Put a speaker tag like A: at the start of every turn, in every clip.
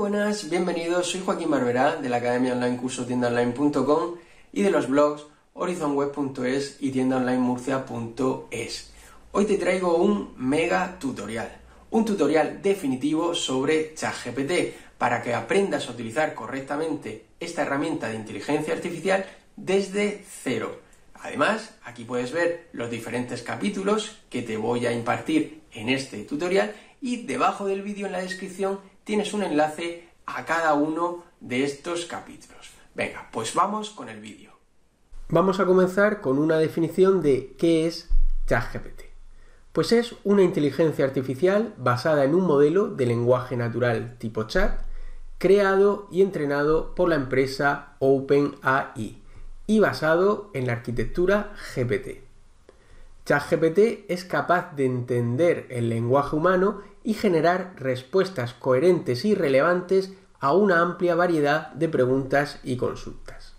A: buenas, bienvenidos. Soy Joaquín Barberá de la Academia Online Curso online.com y de los blogs horizonweb.es y tiendaonlinemurcia.es. Hoy te traigo un mega tutorial, un tutorial definitivo sobre ChatGPT para que aprendas a utilizar correctamente esta herramienta de inteligencia artificial desde cero. Además, aquí puedes ver los diferentes capítulos que te voy a impartir en este tutorial y debajo del vídeo en la descripción tienes un enlace a cada uno de estos capítulos. Venga, pues vamos con el vídeo. Vamos a comenzar con una definición de qué es ChatGPT. Pues es una inteligencia artificial basada en un modelo de lenguaje natural tipo chat, creado y entrenado por la empresa OpenAI y basado en la arquitectura GPT. ChatGPT es capaz de entender el lenguaje humano y generar respuestas coherentes y relevantes a una amplia variedad de preguntas y consultas.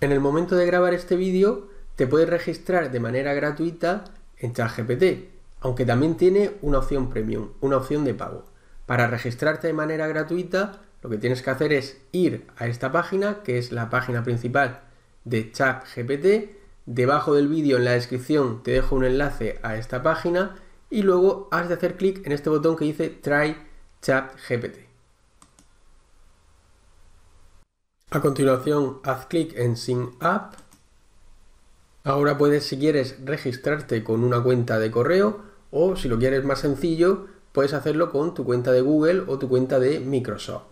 A: En el momento de grabar este vídeo, te puedes registrar de manera gratuita en ChatGPT, aunque también tiene una opción premium, una opción de pago. Para registrarte de manera gratuita, lo que tienes que hacer es ir a esta página, que es la página principal de ChatGPT, Debajo del vídeo en la descripción te dejo un enlace a esta página y luego has de hacer clic en este botón que dice Try Chat GPT. A continuación, haz clic en Sign Up. Ahora puedes, si quieres, registrarte con una cuenta de correo o, si lo quieres más sencillo, puedes hacerlo con tu cuenta de Google o tu cuenta de Microsoft.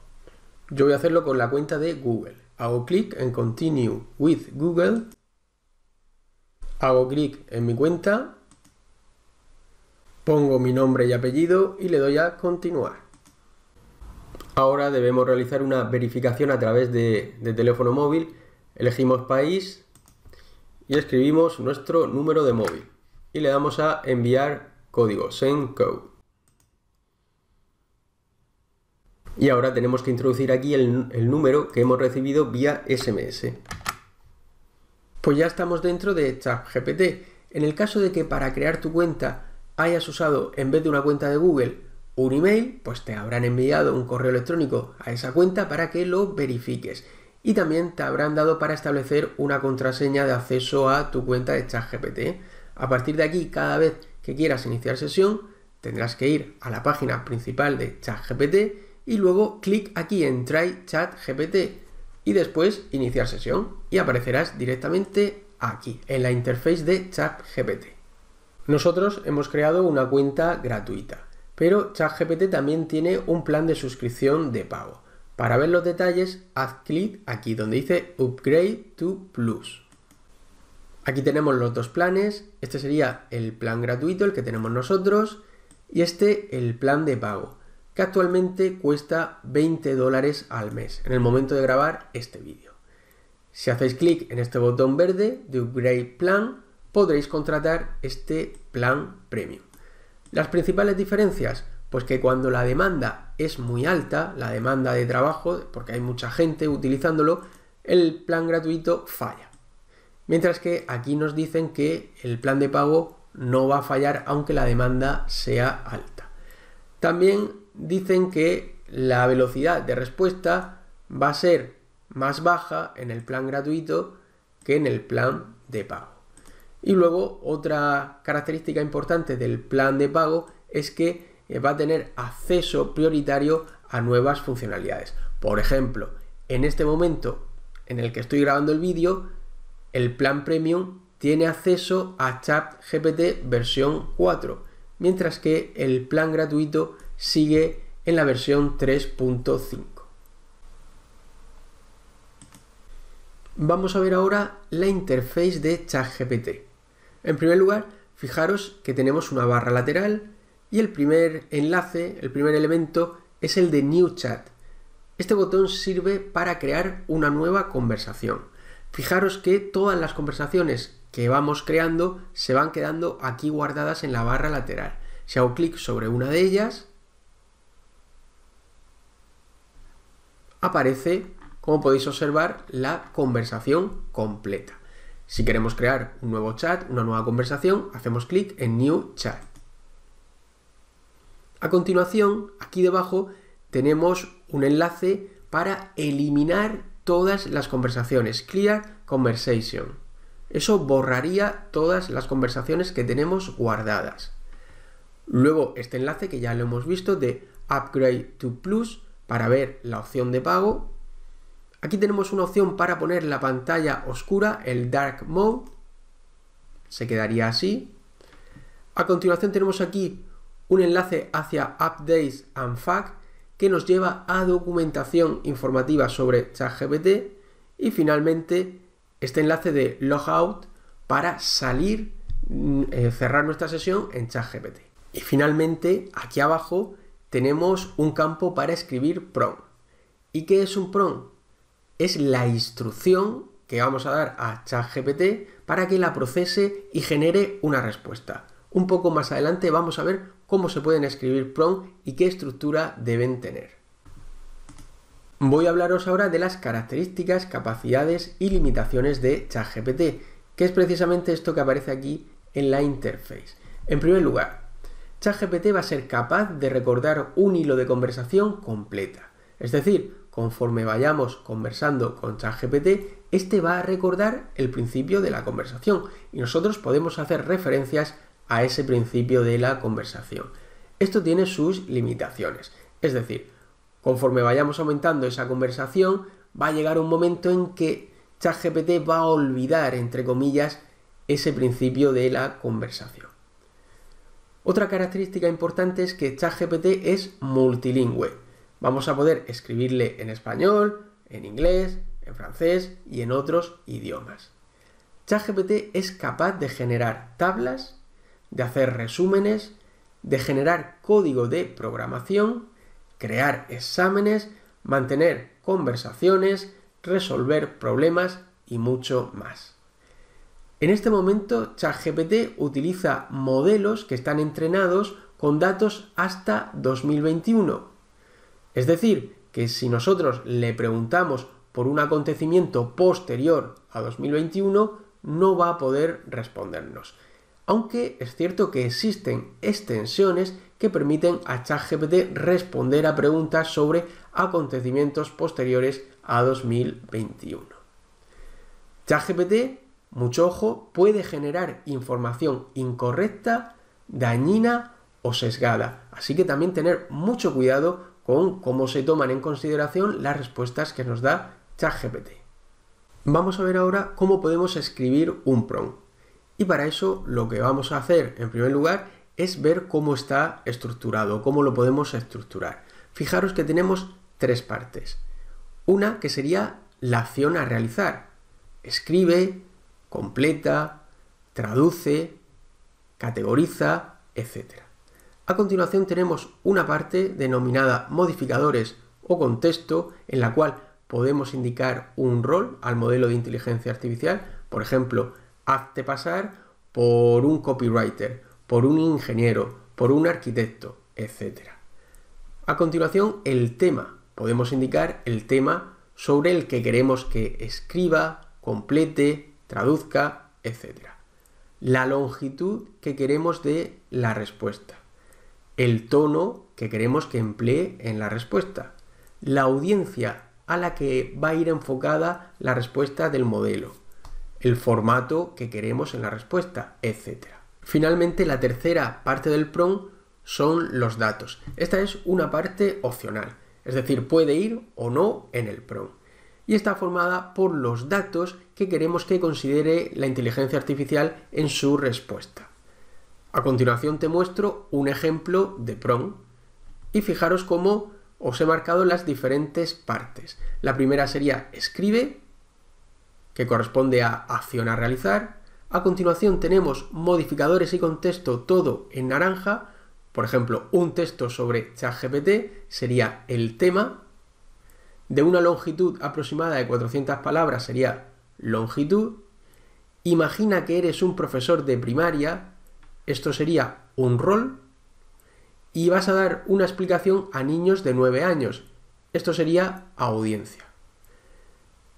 A: Yo voy a hacerlo con la cuenta de Google. Hago clic en Continue with Google Hago clic en mi cuenta, pongo mi nombre y apellido y le doy a continuar. Ahora debemos realizar una verificación a través de, teléfono móvil. Elegimos país y escribimos nuestro número de móvil y le damos a enviar código, send code. Y ahora tenemos que introducir aquí el número que hemos recibido vía SMS pues ya estamos dentro de ChatGPT. En el caso de que para crear tu cuenta hayas usado en vez de una cuenta de Google un email, pues te habrán enviado un correo electrónico a esa cuenta para que lo verifiques. Y también te habrán dado para establecer una contraseña de acceso a tu cuenta de ChatGPT. A partir de aquí, cada vez que quieras iniciar sesión, tendrás que ir a la página principal de ChatGPT y luego clic aquí en Try ChatGPT y después iniciar sesión y aparecerás directamente aquí, en la interface de ChatGPT. Nosotros hemos creado una cuenta gratuita, pero ChatGPT también tiene un plan de suscripción de pago. Para ver los detalles, haz clic aquí donde dice Upgrade to Plus. Aquí tenemos los dos planes, este sería el plan gratuito, el que tenemos nosotros, y este el plan de pago que actualmente cuesta 20 dólares al mes en el momento de grabar este vídeo. Si hacéis clic en este botón verde de Upgrade Plan, podréis contratar este plan premium. Las principales diferencias, pues que cuando la demanda es muy alta, la demanda de trabajo, porque hay mucha gente utilizándolo, el plan gratuito falla. Mientras que aquí nos dicen que el plan de pago no va a fallar aunque la demanda sea alta. También dicen que la velocidad de respuesta va a ser más baja en el plan gratuito que en el plan de pago. Y luego otra característica importante del plan de pago es que eh, va a tener acceso prioritario a nuevas funcionalidades. Por ejemplo, en este momento en el que estoy grabando el vídeo, el plan premium tiene acceso a ChatGPT versión 4, mientras que el plan gratuito sigue en la versión 3.5. Vamos a ver ahora la interface de ChatGPT. En primer lugar, fijaros que tenemos una barra lateral y el primer enlace, el primer elemento es el de New Chat. Este botón sirve para crear una nueva conversación. Fijaros que todas las conversaciones que vamos creando se van quedando aquí guardadas en la barra lateral. Si hago clic sobre una de ellas, aparece, como podéis observar, la conversación completa. Si queremos crear un nuevo chat, una nueva conversación, hacemos clic en New Chat. A continuación, aquí debajo tenemos un enlace para eliminar todas las conversaciones, Clear Conversation. Eso borraría todas las conversaciones que tenemos guardadas. Luego este enlace que ya lo hemos visto de Upgrade to Plus para ver la opción de pago. Aquí tenemos una opción para poner la pantalla oscura, el Dark Mode. Se quedaría así. A continuación tenemos aquí un enlace hacia Updates and Fact que nos lleva a documentación informativa sobre ChatGPT y finalmente este enlace de Logout para salir, mm, eh, cerrar nuestra sesión en ChatGPT. Y finalmente aquí abajo tenemos un campo para escribir prom. ¿Y qué es un prom? Es la instrucción que vamos a dar a ChatGPT para que la procese y genere una respuesta. Un poco más adelante vamos a ver cómo se pueden escribir prom y qué estructura deben tener. Voy a hablaros ahora de las características, capacidades y limitaciones de ChatGPT, que es precisamente esto que aparece aquí en la interface. En primer lugar, ChatGPT va a ser capaz de recordar un hilo de conversación completa. Es decir, conforme vayamos conversando con ChatGPT, este va a recordar el principio de la conversación y nosotros podemos hacer referencias a ese principio de la conversación. Esto tiene sus limitaciones. Es decir, conforme vayamos aumentando esa conversación, va a llegar un momento en que ChatGPT va a olvidar, entre comillas, ese principio de la conversación. Otra característica importante es que ChatGPT es multilingüe. Vamos a poder escribirle en español, en inglés, en francés y en otros idiomas. ChatGPT es capaz de generar tablas, de hacer resúmenes, de generar código de programación, crear exámenes, mantener conversaciones, resolver problemas y mucho más. En este momento, ChatGPT utiliza modelos que están entrenados con datos hasta 2021. Es decir, que si nosotros le preguntamos por un acontecimiento posterior a 2021, no va a poder respondernos. Aunque es cierto que existen extensiones que permiten a ChatGPT responder a preguntas sobre acontecimientos posteriores a 2021. ChatGPT mucho ojo, puede generar información incorrecta, dañina o sesgada. Así que también tener mucho cuidado con cómo se toman en consideración las respuestas que nos da ChatGPT. Vamos a ver ahora cómo podemos escribir un prompt. Y para eso lo que vamos a hacer en primer lugar es ver cómo está estructurado, cómo lo podemos estructurar. Fijaros que tenemos tres partes. Una que sería la acción a realizar. Escribe, completa, traduce, categoriza, etc. A continuación tenemos una parte denominada modificadores o contexto en la cual podemos indicar un rol al modelo de inteligencia artificial, por ejemplo, hazte pasar por un copywriter, por un ingeniero, por un arquitecto, etc. A continuación, el tema. Podemos indicar el tema sobre el que queremos que escriba, complete, traduzca, etcétera. La longitud que queremos de la respuesta. El tono que queremos que emplee en la respuesta. La audiencia a la que va a ir enfocada la respuesta del modelo. El formato que queremos en la respuesta, etcétera. Finalmente, la tercera parte del PROM son los datos. Esta es una parte opcional, es decir, puede ir o no en el PROM y está formada por los datos que queremos que considere la inteligencia artificial en su respuesta. A continuación te muestro un ejemplo de PROM y fijaros cómo os he marcado las diferentes partes. La primera sería escribe, que corresponde a acción a realizar. A continuación tenemos modificadores y contexto todo en naranja. Por ejemplo, un texto sobre ChatGPT sería el tema de una longitud aproximada de 400 palabras sería longitud. Imagina que eres un profesor de primaria, esto sería un rol, y vas a dar una explicación a niños de 9 años, esto sería audiencia.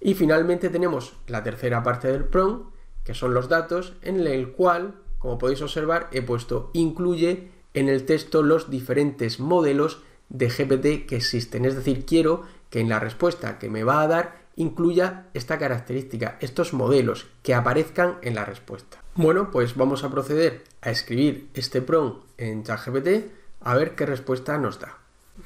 A: Y finalmente tenemos la tercera parte del PROM, que son los datos, en el cual, como podéis observar, he puesto incluye en el texto los diferentes modelos de GPT que existen. Es decir, quiero que en la respuesta que me va a dar incluya esta característica, estos modelos que aparezcan en la respuesta. Bueno, pues vamos a proceder a escribir este prompt en ChatGPT a ver qué respuesta nos da.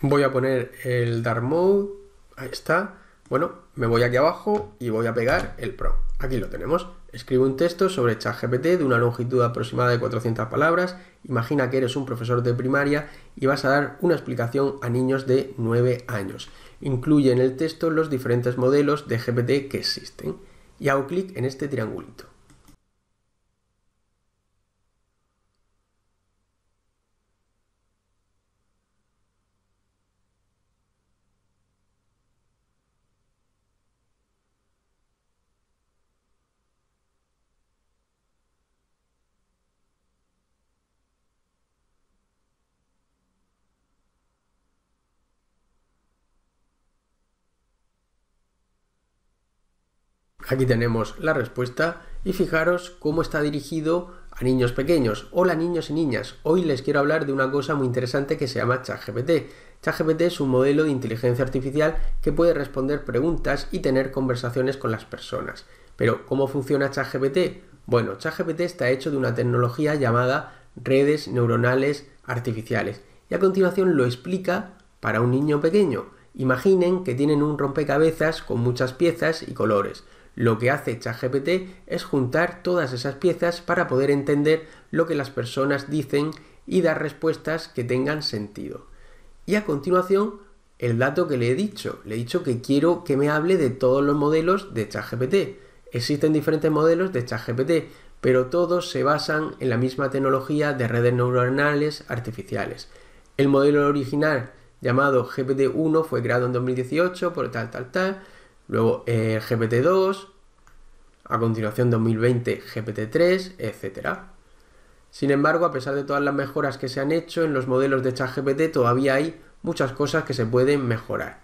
A: Voy a poner el dark mode, ahí está. Bueno, me voy aquí abajo y voy a pegar el prompt. Aquí lo tenemos. Escribe un texto sobre ChatGPT de una longitud aproximada de 400 palabras. Imagina que eres un profesor de primaria y vas a dar una explicación a niños de 9 años. Incluye en el texto los diferentes modelos de GPT que existen y hago clic en este triangulito. Aquí tenemos la respuesta y fijaros cómo está dirigido a niños pequeños. Hola niños y niñas, hoy les quiero hablar de una cosa muy interesante que se llama ChatGPT. ChatGPT es un modelo de inteligencia artificial que puede responder preguntas y tener conversaciones con las personas. Pero, ¿cómo funciona ChatGPT? Bueno, ChatGPT está hecho de una tecnología llamada redes neuronales artificiales. Y a continuación lo explica para un niño pequeño. Imaginen que tienen un rompecabezas con muchas piezas y colores. Lo que hace ChatGPT es juntar todas esas piezas para poder entender lo que las personas dicen y dar respuestas que tengan sentido. Y a continuación, el dato que le he dicho. Le he dicho que quiero que me hable de todos los modelos de ChatGPT. Existen diferentes modelos de ChatGPT, pero todos se basan en la misma tecnología de redes neuronales artificiales. El modelo original llamado GPT-1 fue creado en 2018 por tal, tal, tal Luego eh, GPT-2, a continuación 2020 GPT-3, etc. Sin embargo, a pesar de todas las mejoras que se han hecho en los modelos de ChatGPT, todavía hay muchas cosas que se pueden mejorar.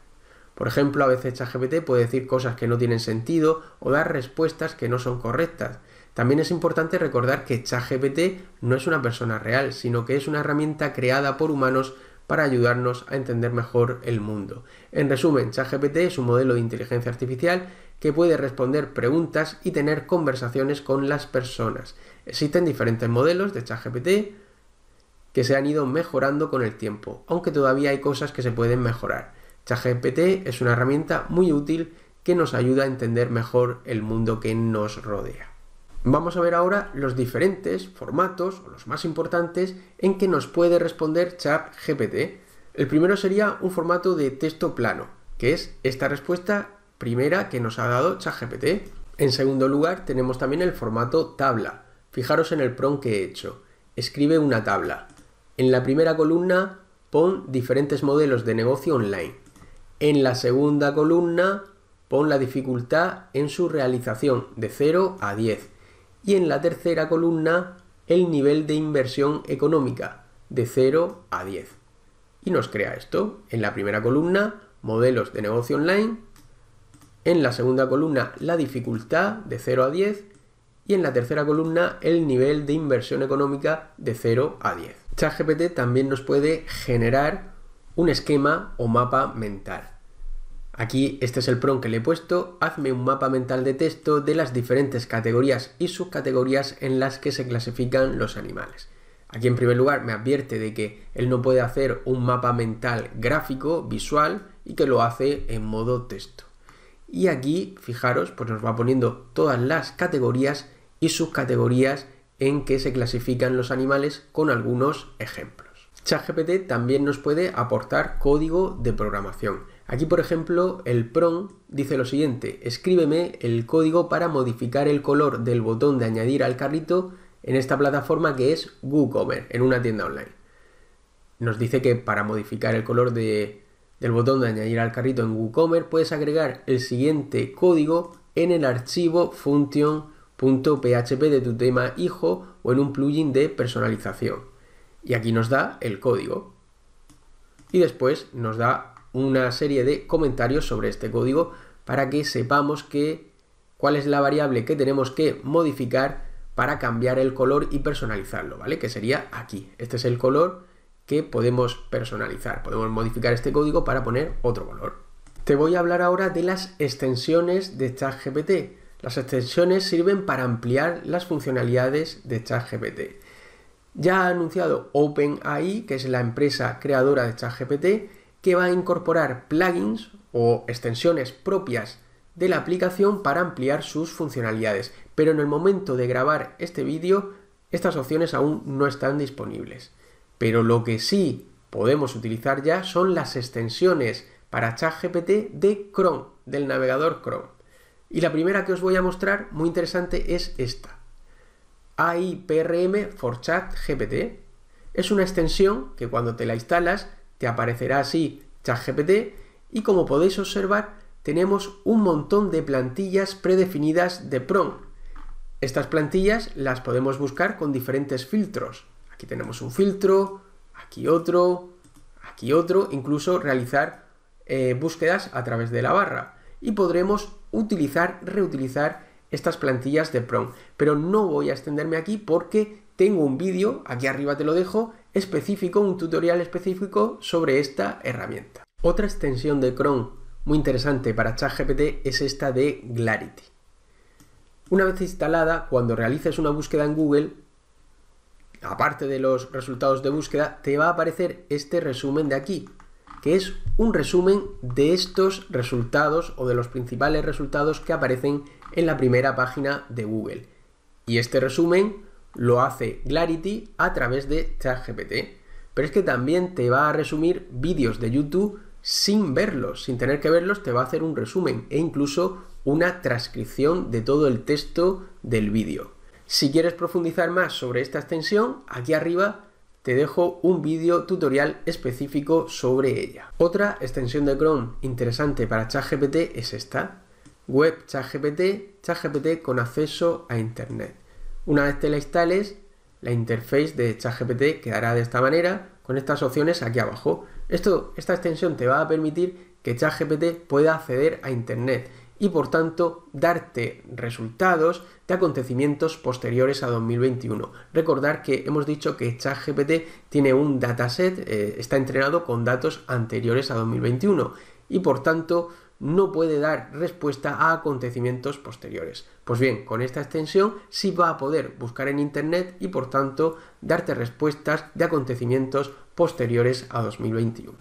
A: Por ejemplo, a veces ChatGPT puede decir cosas que no tienen sentido o dar respuestas que no son correctas. También es importante recordar que ChatGPT no es una persona real, sino que es una herramienta creada por humanos para ayudarnos a entender mejor el mundo. En resumen, ChatGPT es un modelo de inteligencia artificial que puede responder preguntas y tener conversaciones con las personas. Existen diferentes modelos de ChatGPT que se han ido mejorando con el tiempo, aunque todavía hay cosas que se pueden mejorar. ChatGPT es una herramienta muy útil que nos ayuda a entender mejor el mundo que nos rodea. Vamos a ver ahora los diferentes formatos, o los más importantes, en que nos puede responder ChatGPT. El primero sería un formato de texto plano, que es esta respuesta primera que nos ha dado ChatGPT. En segundo lugar, tenemos también el formato tabla. Fijaros en el prompt que he hecho. Escribe una tabla. En la primera columna, pon diferentes modelos de negocio online. En la segunda columna, pon la dificultad en su realización de 0 a 10 y en la tercera columna el nivel de inversión económica de 0 a 10. Y nos crea esto. En la primera columna, modelos de negocio online. En la segunda columna, la dificultad de 0 a 10. Y en la tercera columna, el nivel de inversión económica de 0 a 10. ChatGPT también nos puede generar un esquema o mapa mental. Aquí este es el prompt que le he puesto, hazme un mapa mental de texto de las diferentes categorías y subcategorías en las que se clasifican los animales. Aquí en primer lugar me advierte de que él no puede hacer un mapa mental gráfico, visual, y que lo hace en modo texto. Y aquí, fijaros, pues nos va poniendo todas las categorías y subcategorías en que se clasifican los animales con algunos ejemplos. ChatGPT también nos puede aportar código de programación. Aquí, por ejemplo, el PROM dice lo siguiente, escríbeme el código para modificar el color del botón de añadir al carrito en esta plataforma que es WooCommerce, en una tienda online. Nos dice que para modificar el color de, del botón de añadir al carrito en WooCommerce puedes agregar el siguiente código en el archivo function.php de tu tema hijo o en un plugin de personalización. Y aquí nos da el código. Y después nos da una serie de comentarios sobre este código para que sepamos que, cuál es la variable que tenemos que modificar para cambiar el color y personalizarlo, ¿vale? Que sería aquí. Este es el color que podemos personalizar. Podemos modificar este código para poner otro color. Te voy a hablar ahora de las extensiones de ChatGPT. Las extensiones sirven para ampliar las funcionalidades de ChatGPT. Ya ha anunciado OpenAI, que es la empresa creadora de ChatGPT, que va a incorporar plugins o extensiones propias de la aplicación para ampliar sus funcionalidades, pero en el momento de grabar este vídeo estas opciones aún no están disponibles. Pero lo que sí podemos utilizar ya son las extensiones para ChatGPT de Chrome, del navegador Chrome. Y la primera que os voy a mostrar, muy interesante, es esta. AIPRM for ChatGPT. Es una extensión que cuando te la instalas te aparecerá así ChatGPT y como podéis observar tenemos un montón de plantillas predefinidas de prompt. Estas plantillas las podemos buscar con diferentes filtros. Aquí tenemos un filtro, aquí otro, aquí otro, incluso realizar eh, búsquedas a través de la barra y podremos utilizar, reutilizar estas plantillas de prompt. Pero no voy a extenderme aquí porque tengo un vídeo, aquí arriba te lo dejo, específico, un tutorial específico sobre esta herramienta. Otra extensión de Chrome muy interesante para ChatGPT es esta de Glarity. Una vez instalada, cuando realices una búsqueda en Google, aparte de los resultados de búsqueda, te va a aparecer este resumen de aquí, que es un resumen de estos resultados o de los principales resultados que aparecen en la primera página de Google. Y este resumen lo hace Clarity a través de ChatGPT. Pero es que también te va a resumir vídeos de YouTube sin verlos, sin tener que verlos, te va a hacer un resumen e incluso una transcripción de todo el texto del vídeo. Si quieres profundizar más sobre esta extensión, aquí arriba te dejo un vídeo tutorial específico sobre ella. Otra extensión de Chrome interesante para ChatGPT es esta, Web ChatGPT, ChatGPT con acceso a Internet. Una vez te la instales, la interface de ChatGPT quedará de esta manera, con estas opciones aquí abajo. Esto, esta extensión te va a permitir que ChatGPT pueda acceder a Internet y por tanto darte resultados de acontecimientos posteriores a 2021. Recordar que hemos dicho que ChatGPT tiene un dataset, eh, está entrenado con datos anteriores a 2021 y por tanto no puede dar respuesta a acontecimientos posteriores. Pues bien, con esta extensión sí va a poder buscar en Internet y por tanto darte respuestas de acontecimientos posteriores a 2021.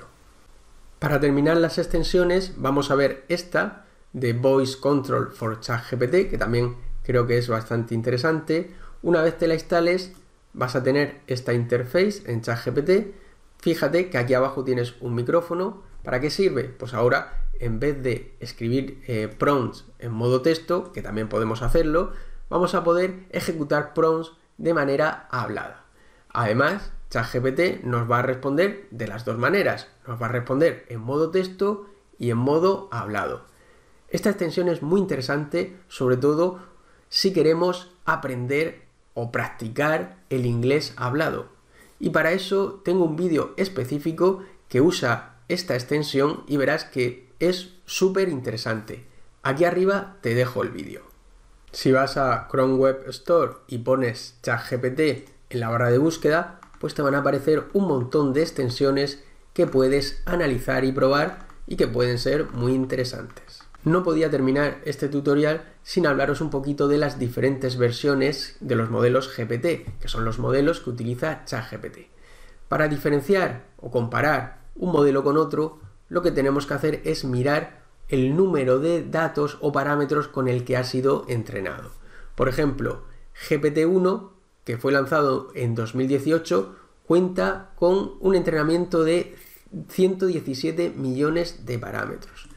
A: Para terminar las extensiones vamos a ver esta de Voice Control for ChatGPT, que también creo que es bastante interesante. Una vez te la instales vas a tener esta interface en ChatGPT. Fíjate que aquí abajo tienes un micrófono, ¿Para qué sirve? Pues ahora, en vez de escribir eh, prompts en modo texto, que también podemos hacerlo, vamos a poder ejecutar prompts de manera hablada. Además, ChatGPT nos va a responder de las dos maneras. Nos va a responder en modo texto y en modo hablado. Esta extensión es muy interesante, sobre todo si queremos aprender o practicar el inglés hablado. Y para eso tengo un vídeo específico que usa esta extensión y verás que es súper interesante. Aquí arriba te dejo el vídeo. Si vas a Chrome Web Store y pones ChatGPT en la barra de búsqueda, pues te van a aparecer un montón de extensiones que puedes analizar y probar y que pueden ser muy interesantes. No podía terminar este tutorial sin hablaros un poquito de las diferentes versiones de los modelos GPT, que son los modelos que utiliza ChatGPT. Para diferenciar o comparar un modelo con otro, lo que tenemos que hacer es mirar el número de datos o parámetros con el que ha sido entrenado. Por ejemplo, GPT-1, que fue lanzado en 2018, cuenta con un entrenamiento de 117 millones de parámetros.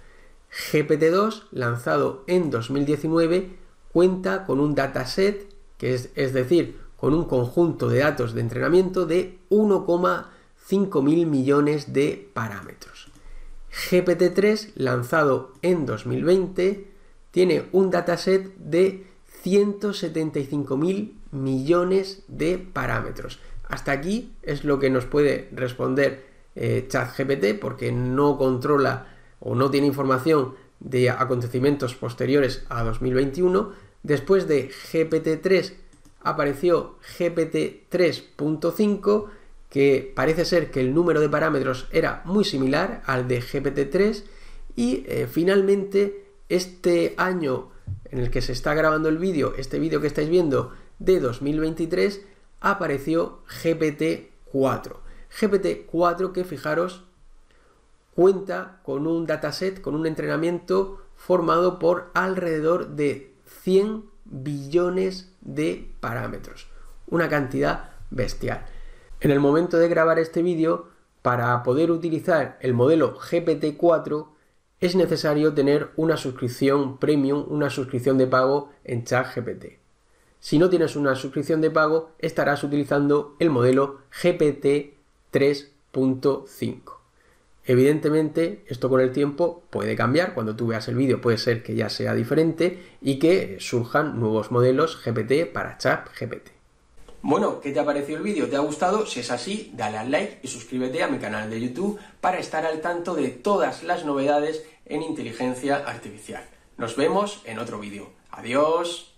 A: GPT-2, lanzado en 2019, cuenta con un dataset, que es, decir, con un conjunto de datos de entrenamiento de 1,5 5.000 millones de parámetros. GPT-3, lanzado en 2020, tiene un dataset de 175.000 millones de parámetros. Hasta aquí es lo que nos puede responder eh, ChatGPT porque no controla o no tiene información de acontecimientos posteriores a 2021. Después de GPT-3 apareció GPT-3.5 que parece ser que el número de parámetros era muy similar al de GPT-3 y eh, finalmente este año en el que se está grabando el vídeo, este vídeo que estáis viendo de 2023, apareció GPT-4. GPT-4 que fijaros cuenta con un dataset, con un entrenamiento formado por alrededor de 100 billones de parámetros, una cantidad bestial. En el momento de grabar este vídeo, para poder utilizar el modelo GPT-4 es necesario tener una suscripción premium, una suscripción de pago en ChatGPT. Si no tienes una suscripción de pago, estarás utilizando el modelo GPT 3.5. Evidentemente, esto con el tiempo puede cambiar. Cuando tú veas el vídeo puede ser que ya sea diferente y que surjan nuevos modelos GPT para ChatGPT. Bueno, ¿qué te ha parecido el vídeo? ¿Te ha gustado? Si es así, dale al like y suscríbete a mi canal de YouTube para estar al tanto de todas las novedades en inteligencia artificial. Nos vemos en otro vídeo. Adiós.